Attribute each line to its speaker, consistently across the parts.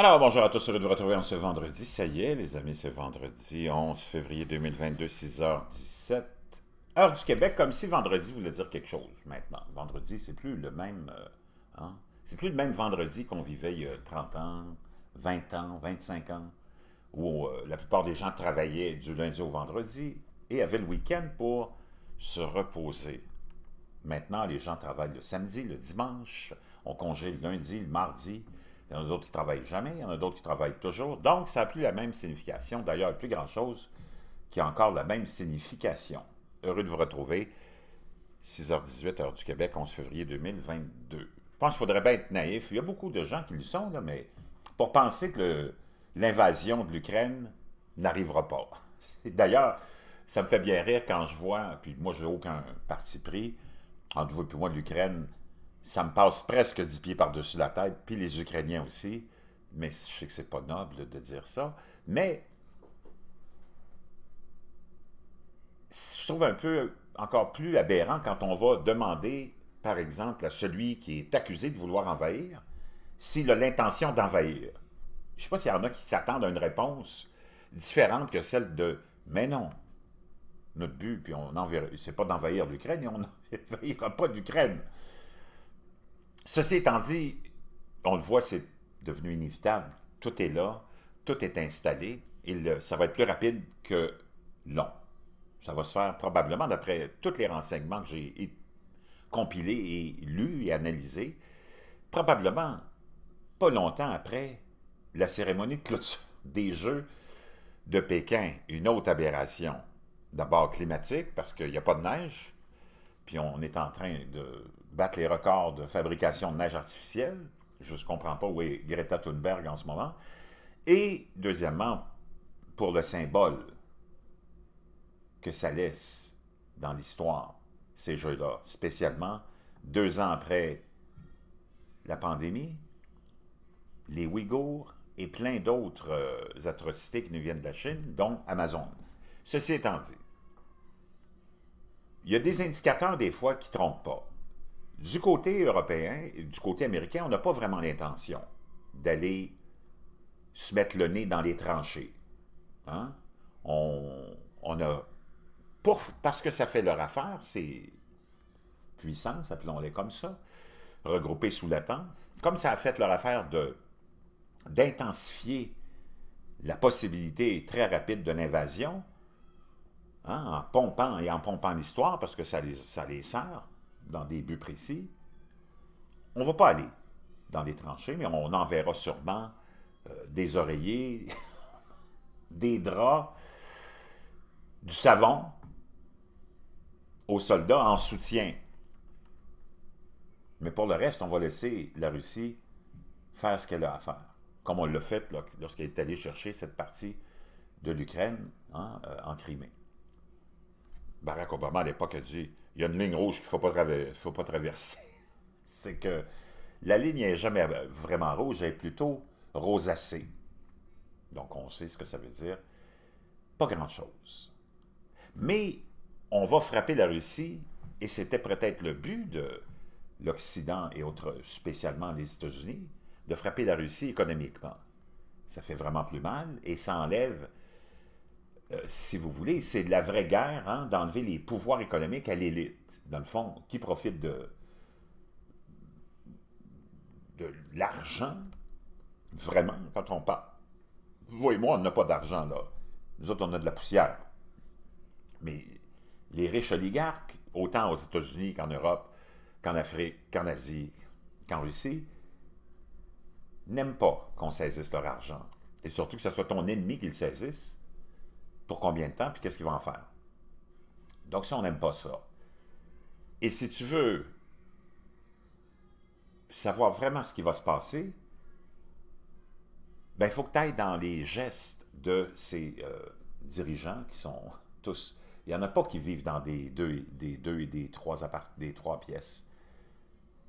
Speaker 1: Alors, bonjour à tous, heureux de vous retrouver en ce vendredi. Ça y est, les amis, ce vendredi 11 février 2022, 6h17, heure du Québec, comme si vendredi voulait dire quelque chose maintenant. Vendredi, c'est plus le même... Euh, hein, c'est plus le même vendredi qu'on vivait il y a 30 ans, 20 ans, 25 ans, où euh, la plupart des gens travaillaient du lundi au vendredi et avaient le week-end pour se reposer. Maintenant, les gens travaillent le samedi, le dimanche, on congé le lundi, le mardi, il y en a d'autres qui travaillent jamais, il y en a d'autres qui travaillent toujours. Donc, ça n'a plus la même signification. D'ailleurs, il n'y a plus grand-chose qui a encore la même signification. Heureux de vous retrouver. 6h18, heure du Québec, 11 février 2022. Je pense qu'il faudrait bien être naïf. Il y a beaucoup de gens qui le sont, là, mais pour penser que l'invasion de l'Ukraine n'arrivera pas. D'ailleurs, ça me fait bien rire quand je vois, puis moi, je n'ai aucun parti pris, entre vous et moi, l'Ukraine, ça me passe presque dix pieds par-dessus la tête, puis les Ukrainiens aussi, mais je sais que c'est pas noble de dire ça, mais je trouve un peu encore plus aberrant quand on va demander, par exemple, à celui qui est accusé de vouloir envahir, s'il a l'intention d'envahir. Je ne sais pas s'il y en a qui s'attendent à une réponse différente que celle de « mais non ». Notre but, puis on c'est pas d'envahir l'Ukraine on n'envahira pas l'Ukraine. Ceci étant dit, on le voit, c'est devenu inévitable. Tout est là, tout est installé, et ça va être plus rapide que long. Ça va se faire probablement, d'après tous les renseignements que j'ai compilés et lus et analysés, probablement pas longtemps après la cérémonie de clôture des Jeux de Pékin, une autre aberration. D'abord climatique, parce qu'il n'y a pas de neige, puis on est en train de, battre les records de fabrication de neige artificielle. Je ne comprends pas où est Greta Thunberg en ce moment. Et deuxièmement, pour le symbole que ça laisse dans l'histoire, ces jeux-là, spécialement deux ans après la pandémie, les Ouïghours et plein d'autres euh, atrocités qui nous viennent de la Chine, dont Amazon. Ceci étant dit, il y a des indicateurs des fois qui ne trompent pas. Du côté européen et du côté américain, on n'a pas vraiment l'intention d'aller se mettre le nez dans les tranchées. Hein? On, a... parce que ça fait leur affaire, ces puissances, appelons-les comme ça, regroupées sous la tente, comme ça a fait leur affaire de d'intensifier la possibilité très rapide de l'invasion, hein, en pompant et en pompant l'histoire, parce que ça ça les sert, dans des buts précis, on ne va pas aller dans des tranchées, mais on enverra sûrement euh, des oreillers, des draps, du savon aux soldats en soutien. Mais pour le reste, on va laisser la Russie faire ce qu'elle a à faire, comme on l'a fait lorsqu'elle est allée chercher cette partie de l'Ukraine hein, euh, en Crimée. Barack Obama, à l'époque, a dit il y a une ligne rouge qu'il ne faut, pas faut pas traverser. C'est que la ligne n'est jamais vraiment rouge, elle est plutôt rosacée. Donc on sait ce que ça veut dire. Pas grand-chose. Mais on va frapper la Russie, et c'était peut-être le but de l'Occident et autres, spécialement les États-Unis, de frapper la Russie économiquement. Ça fait vraiment plus mal et ça enlève euh, si vous voulez, c'est de la vraie guerre hein, d'enlever les pouvoirs économiques à l'élite, dans le fond, qui profite de, de l'argent, vraiment, quand on parle. Vous et moi, on n'a pas d'argent, là. Nous autres, on a de la poussière. Mais les riches oligarques, autant aux États-Unis qu'en Europe, qu'en Afrique, qu'en Asie, qu'en Russie, n'aiment pas qu'on saisisse leur argent. Et surtout que ce soit ton ennemi qu'ils le saisisse pour combien de temps, puis qu'est-ce qu'ils vont en faire. Donc si on n'aime pas ça. Et si tu veux savoir vraiment ce qui va se passer, ben, il faut que tu ailles dans les gestes de ces euh, dirigeants qui sont tous... Il n'y en a pas qui vivent dans des deux, des deux et des trois, des trois pièces.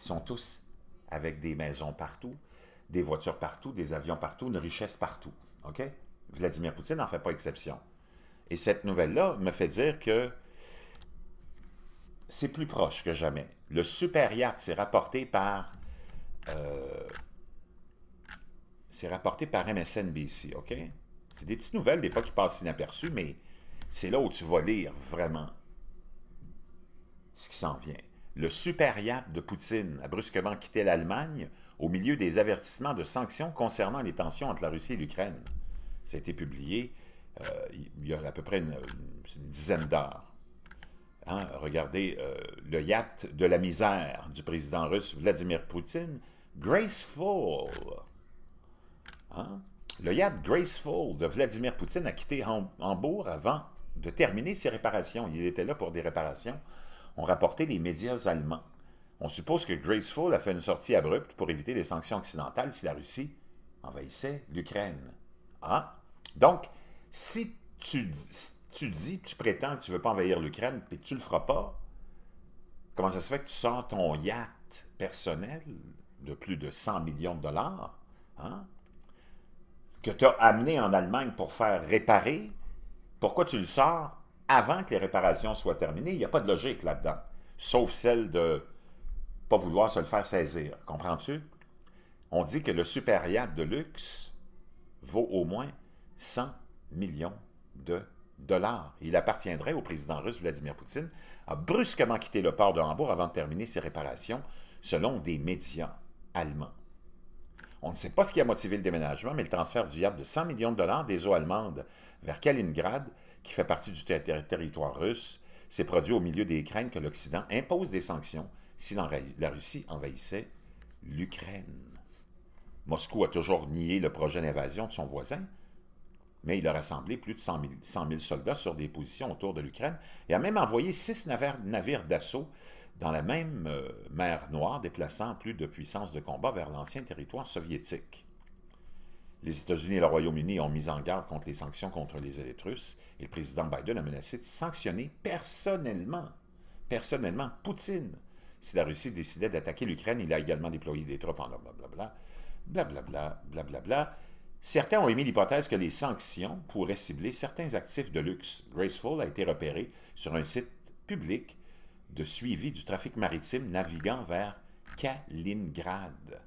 Speaker 1: Ils sont tous avec des maisons partout, des voitures partout, des avions partout, une richesse partout. OK? Vladimir Poutine n'en fait pas exception. Et cette nouvelle-là me fait dire que c'est plus proche que jamais. Le super yacht, c'est rapporté par... Euh, c'est rapporté par MSNBC, OK? C'est des petites nouvelles, des fois, qui passent inaperçues, mais c'est là où tu vas lire vraiment ce qui s'en vient. Le super de Poutine a brusquement quitté l'Allemagne au milieu des avertissements de sanctions concernant les tensions entre la Russie et l'Ukraine. Ça a été publié euh, il y a à peu près une, dizaine d'heures. Hein? regardez euh, le yacht de la misère du président russe Vladimir Poutine, Graceful. Hein? Le yacht Graceful de Vladimir Poutine a quitté Hambourg avant de terminer ses réparations. Il était là pour des réparations, On rapportait les médias allemands. On suppose que Graceful a fait une sortie abrupte pour éviter les sanctions occidentales si la Russie envahissait l'Ukraine. Ah! Donc, si tu, dis, tu prétends que tu ne veux pas envahir l'Ukraine, puis que tu ne le feras pas, comment ça se fait que tu sors ton yacht personnel de plus de 100 millions de dollars, hein, que tu as amené en Allemagne pour faire réparer, pourquoi tu le sors avant que les réparations soient terminées? Il n'y a pas de logique là-dedans, sauf celle de pas vouloir se le faire saisir. Comprends-tu? On dit que le super yacht de luxe vaut au moins 100 millions de dollars. Il appartiendrait au président russe Vladimir Poutine, a brusquement quitté le port de Hambourg avant de terminer ses réparations, selon des médias allemands. On ne sait pas ce qui a motivé le déménagement, mais le transfert du yacht de 100 millions de dollars des eaux allemandes vers Kaliningrad, qui fait partie du territoire russe, s'est produit au milieu des craintes que l'Occident impose des sanctions si la Russie envahissait l'Ukraine. Moscou a toujours nié le projet d'invasion de son voisin, mais il a rassemblé plus de 100 000, soldats sur des positions autour de l'Ukraine et a même envoyé six navires, d'assaut dans la même euh, mer Noire, déplaçant plus de puissance de combat vers l'ancien territoire soviétique. Les États-Unis et le Royaume-Uni ont mis en garde contre les sanctions contre les élites russes et le président Biden a menacé de sanctionner personnellement, personnellement Poutine si la Russie décidait d'attaquer l'Ukraine. Il a également déployé des troupes en blablabla, blablabla. blablabla Certains ont émis l'hypothèse que les sanctions pourraient cibler certains actifs de luxe. Graceful a été repéré sur un site public de suivi du trafic maritime naviguant vers Kaliningrad.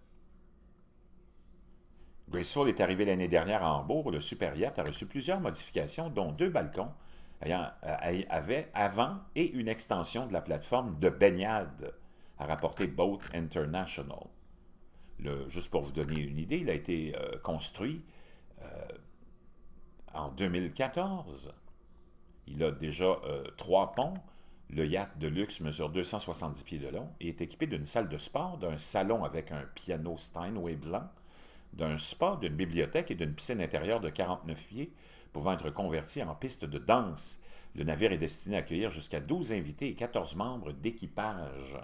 Speaker 1: Graceful est arrivé l'année dernière à Hambourg. Le Super Yacht a reçu plusieurs modifications, dont deux balcons ayant, euh, avaient avant et une extension de la plateforme de baignade, a rapporté Boat International juste pour vous donner une idée, il a été euh, construit euh, en 2014. Il a déjà euh, trois ponts. Le yacht de luxe mesure 270 pieds de long et est équipé d'une salle de sport, d'un salon avec un piano Steinway blanc, d'un spa, d'une bibliothèque et d'une piscine intérieure de 49 pieds pouvant être convertie en piste de danse. Le navire est destiné à accueillir jusqu'à 12 invités et 14 membres d'équipage.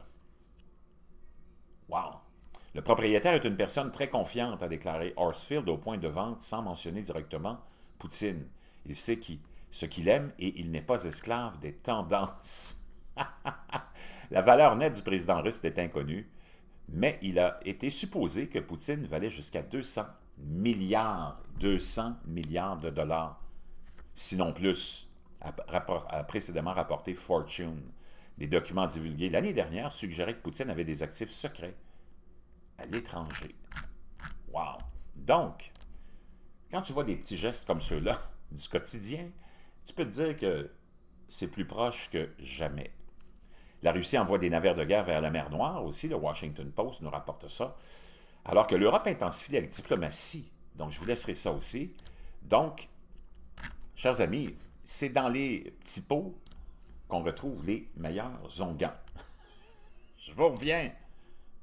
Speaker 1: Le propriétaire est une personne très confiante, a déclaré Horsfield au point de vente sans mentionner directement Poutine. Il sait qui, ce qu'il aime et il n'est pas esclave des tendances. La valeur nette du président russe est inconnue, mais il a été supposé que Poutine valait jusqu'à 200 milliards, 200 milliards de dollars, sinon plus, a précédemment rapporté Fortune. Des documents divulgués l'année dernière suggéraient que Poutine avait des actifs secrets l'étranger. Wow! Donc, quand tu vois des petits gestes comme ceux-là du quotidien, tu peux te dire que c'est plus proche que jamais. La Russie envoie des navires de guerre vers la mer Noire aussi, le Washington Post nous rapporte ça, alors que l'Europe intensifie la diplomatie. Donc, je vous laisserai ça aussi. Donc, chers amis, c'est dans les petits pots qu'on retrouve les meilleurs ongans. je vous reviens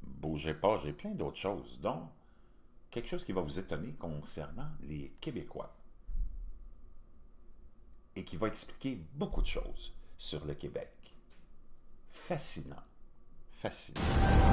Speaker 1: bougez pas, j'ai plein d'autres choses. Donc, quelque chose qui va vous étonner concernant les Québécois et qui va expliquer beaucoup de choses sur le Québec. Fascinant. Fascinant.